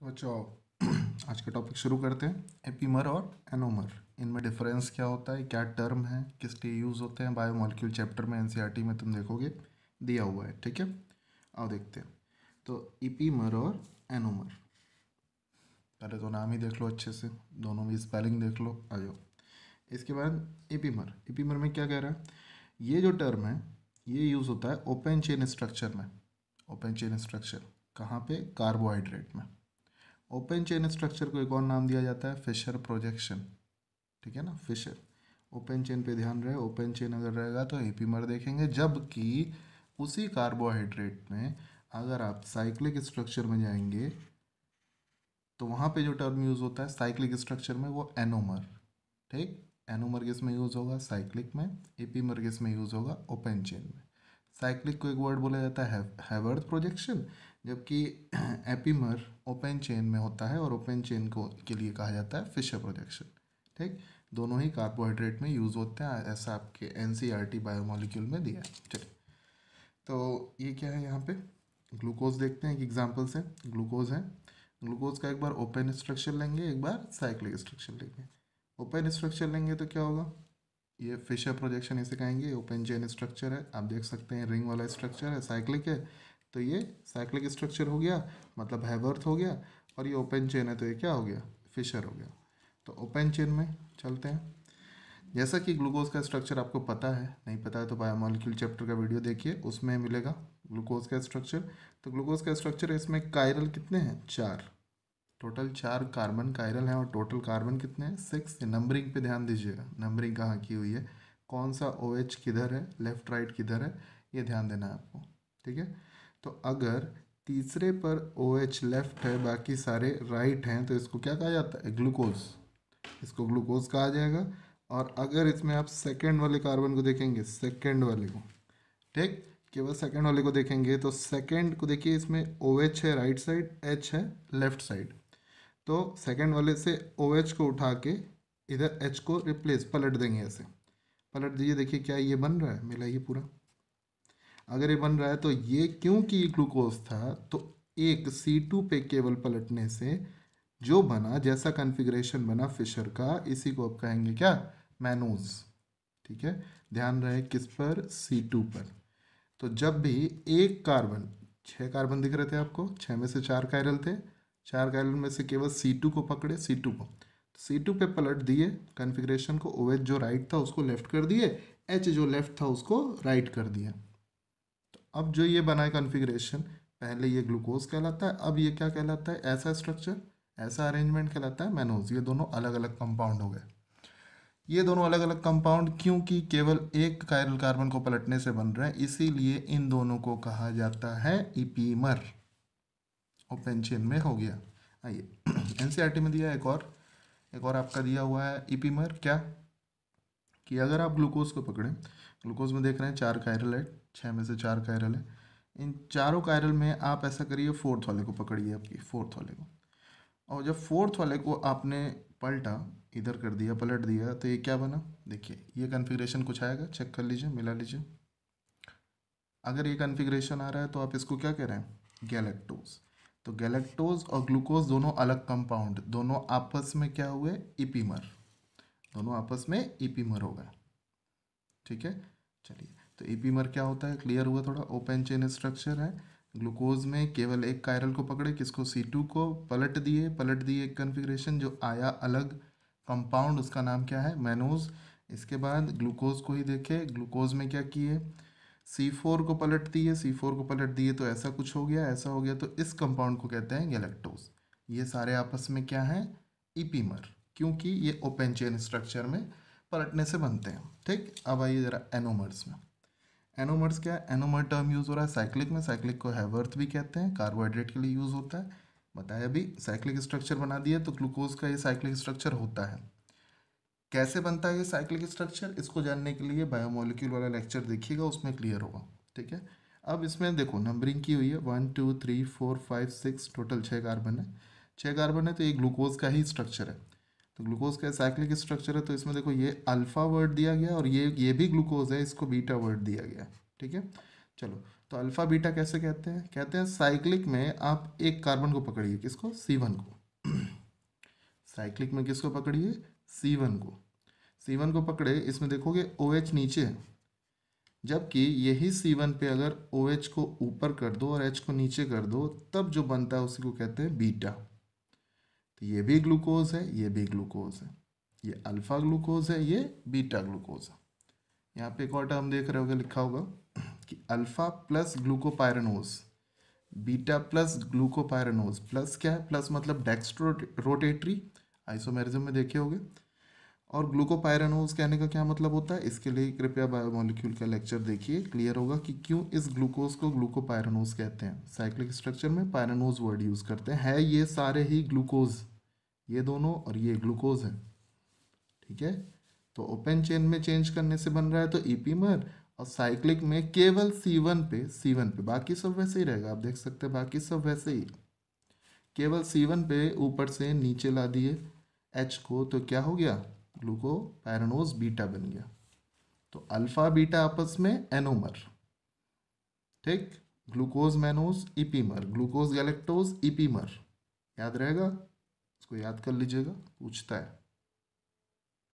तो बच्चों आज का टॉपिक शुरू करते हैं एपीमर और एनोमर इनमें डिफरेंस क्या होता है क्या टर्म है किस लिए यूज़ होते हैं बायोमोलिक्यूल चैप्टर में एनसीईआरटी e में तुम देखोगे दिया हुआ है ठीक है आओ देखते हैं तो एपीमर और एनोमर पहले तो नाम ही देख लो अच्छे से दोनों में स्पेलिंग देख लो आ जाओ इसके बाद एपीमर एपीमर में क्या कह रहा है ये जो टर्म है ये यूज़ होता है ओपन चेन स्ट्रक्चर में ओपन चेन स्ट्रक्चर कहाँ पे कार्बोहाइड्रेट में ओपन चेन स्ट्रक्चर को एक और नाम दिया जाता है फिशर प्रोजेक्शन ठीक है ना फिशर ओपन चेन पे ध्यान रहे ओपन चेन अगर रहेगा तो एपीमर देखेंगे जबकि उसी कार्बोहाइड्रेट में अगर आप साइक्लिक स्ट्रक्चर में जाएंगे तो वहाँ पे जो टर्म यूज़ होता है साइक्लिक स्ट्रक्चर में वो एनोमर ठीक एनोमर किस में यूज़ होगा साइक्लिक में एपीमर किस में यूज़ होगा ओपन चेन में साइक्लिक को एक वर्ड बोला जाता है हैवर्थ प्रोजेक्शन जबकि एपिमर ओपन चेन में होता है और ओपन चेन को के लिए कहा जाता है फिशर प्रोजेक्शन ठीक दोनों ही कार्बोहाइड्रेट में यूज़ होते हैं ऐसा आपके N C R T biomolecule में दिया है चलिए तो ये क्या है यहाँ पे ग्लूकोज देखते हैं एक एग्जाम्पल से ग्लूकोज है ग्लूकोज का एक बार ओपन स्ट्रक्चर लेंगे एक बार साइक्लिक स्ट्रक्चर लेंगे ओपन स्ट्रक्चर लेंगे तो क्या होगा ये फिशर प्रोजेक्शन इसे कहेंगे ओपन चेन स्ट्रक्चर है आप देख सकते हैं रिंग वाला स्ट्रक्चर है साइक्लिक है तो ये साइक्लिक स्ट्रक्चर हो गया मतलब हैवर्थ हो गया और ये ओपन चेन है तो ये क्या हो गया फिशर हो गया तो ओपन चेन में चलते हैं जैसा कि ग्लूकोज का स्ट्रक्चर आपको पता है नहीं पता है तो बायोमोलिक्यूल चैप्टर का वीडियो देखिए उसमें मिलेगा ग्लूकोज का स्ट्रक्चर तो ग्लूकोज का स्ट्रक्चर इसमें कायरल कितने हैं चार टोटल चार कार्बन कायरल हैं और टोटल कार्बन कितने हैं सिक्स नंबरिंग पे ध्यान दीजिएगा नंबरिंग कहाँ की हुई है कौन सा ओ OH किधर है लेफ्ट राइट किधर है ये ध्यान देना है आपको ठीक है तो अगर तीसरे पर ओ एच लेफ्ट है बाकी सारे राइट हैं तो इसको क्या कहा जाता है ग्लूकोज इसको ग्लूकोज कहा जाएगा और अगर इसमें आप सेकेंड वाले कार्बन को देखेंगे सेकेंड वाले को ठीक केवल सेकेंड वाले को देखेंगे तो सेकेंड को देखिए इसमें ओ एच है राइट साइड एच है लेफ्ट साइड तो सेकेंड वाले से ओ एच को उठा के इधर एच को रिप्लेस पलट देंगे ऐसे पलट दीजिए देखिए क्या ये बन रहा है मिलाइए पूरा अगर ये बन रहा है तो ये क्योंकि ग्लूकोज था तो एक सी टू पे केवल पलटने से जो बना जैसा कन्फिग्रेशन बना फिशर का इसी को आप कहेंगे क्या मैनूज ठीक है ध्यान रहे किस पर सी टू पर तो जब भी एक कार्बन छः कार्बन दिख रहे थे आपको छः में से चार कायरल थे चार कायरल में से केवल सी टू को पकड़े सी टू को तो सी टू पे पलट दिए कन्फिग्रेशन को ओ जो राइट था उसको लेफ्ट कर दिए एच जो लेफ्ट था उसको राइट कर दिया अब जो ये बनाए कॉन्फ़िगरेशन पहले ये ग्लूकोज कहलाता है अब ये क्या कहलाता है ऐसा स्ट्रक्चर ऐसा अरेंजमेंट कहलाता है मैनोज ये दोनों अलग अलग कंपाउंड हो गए ये दोनों अलग अलग कंपाउंड क्योंकि केवल एक कायरल कार्बन को पलटने से बन रहे हैं इसीलिए इन दोनों को कहा जाता है इपीमर ओपन चेन में हो गया आइए एनसीईआरटी में दिया एक और एक और आपका दिया हुआ है इपीमर क्या कि अगर आप ग्लूकोज को पकड़ें ग्लूकोज में देख रहे हैं चार कायरल है छः में से चार कायरल है इन चारों कायरल में आप ऐसा करिए फोर्थ वाले को पकड़िए आपकी फोर्थ वाले को और जब फोर्थ वाले को आपने पलटा इधर कर दिया पलट दिया तो ये क्या बना देखिए ये कन्फिग्रेशन कुछ आएगा चेक कर लीजिए मिला लीजिए अगर ये कन्फिग्रेशन आ रहा है तो आप इसको क्या कह रहे हैं गैलेक्टोज तो गैलेक्टोज और ग्लूकोज दोनों अलग कंपाउंड दोनों आपस में क्या हुए इपीमर दोनों आपस में ईपीमर होगा ठीक है चलिए तो ईपीमर क्या होता है क्लियर हुआ थोड़ा ओपन चेन स्ट्रक्चर है ग्लूकोज में केवल एक कायरल को पकड़े किसको सी टू को पलट दिए पलट दिए एक कन्फिग्रेशन जो आया अलग कंपाउंड उसका नाम क्या है मैनोज इसके बाद ग्लूकोज को ही देखे ग्लूकोज में क्या किए सी फोर को पलट दिए सी फोर को पलट दिए तो ऐसा कुछ हो गया ऐसा हो गया तो इस कंपाउंड को कहते हैं गैलेक्टोज ये सारे आपस में क्या हैं ईपीमर e क्योंकि ये ओपन चेन स्ट्रक्चर में पलटने से बनते हैं ठीक अब आइए ज़रा एनोमर्स में एनोमर्स क्या है एनोमर टर्म यूज़ हो रहा है साइक्लिक में साइक्लिक को हैवर्थ भी कहते हैं कार्बोहाइड्रेट के लिए यूज़ होता है बताया अभी साइक्लिक स्ट्रक्चर बना दिया तो ग्लूकोज का ये साइक्लिक स्ट्रक्चर होता है कैसे बनता है ये साइक्लिक स्ट्रक्चर इसको जानने के लिए बायोमोलिक्यूल वाला लेक्चर देखिएगा उसमें क्लियर होगा ठीक है अब इसमें देखो नंबरिंग की हुई है one two three four five six total छः कार्बन है छः कार्बन है तो ये ग्लूकोज का ही स्ट्रक्चर है तो ग्लूकोज का साइक्लिक स्ट्रक्चर है तो इसमें देखो ये अल्फ़ा वर्ड दिया गया और ये ये भी ग्लूकोज है इसको बीटा वर्ड दिया गया ठीक है चलो तो अल्फ़ा बीटा कैसे कहते हैं कहते हैं साइक्लिक में आप एक कार्बन को पकड़िए किसको सी को साइक्लिक में किसको पकड़िए सी को सी को पकड़े इसमें देखोगे ओ OH नीचे है जबकि यही सी पे अगर ओ OH को ऊपर कर दो और एच को नीचे कर दो तब जो बनता है उसी को कहते हैं बीटा तो ये भी ग्लूकोज है ये भी ग्लूकोज है ये अल्फ़ा ग्लूकोज है ये बीटा ग्लूकोज है यहाँ पे एक और टर्म देख रहे होगे लिखा होगा कि alpha plus glucopyranose beta plus glucopyranose plus क्या है प्लस मतलब डेक्स्ट्रो रोटेटरी आइसोमेरिज्म में देखे होगे और ग्लूकोपायरानोज कहने का क्या मतलब होता है इसके लिए कृपया बायोमोलिक्यूल का लेक्चर देखिए क्लियर होगा कि क्यों इस ग्लूकोज को ग्लूकोपायरानोज कहते हैं साइक्लिक स्ट्रक्चर में पायरानोज वर्ड यूज़ करते हैं है ये सारे ही ग्लूकोज ये दोनों और ये ग्लूकोज है ठीक है तो ओपन चेन में चेंज करने से बन रहा है तो ईपीमर और साइक्लिक में केवल C1 पे C1 पे बाकी सब वैसे ही रहेगा आप देख सकते हैं बाकी सब वैसे ही केवल C1 पे ऊपर से नीचे ला दिए H को तो क्या हो गया ग्लूकोपायरानोज बीटा बन गया तो अल्फा बीटा आपस में एनोमर ठीक glucose mannose epimer glucose galactose epimer याद रहेगा इसको याद कर लीजिएगा पूछता है